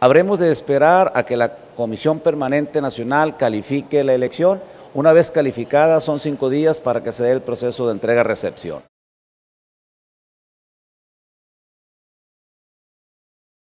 Habremos de esperar a que la Comisión Permanente Nacional califique la elección. Una vez calificada, son cinco días para que se dé el proceso de entrega-recepción.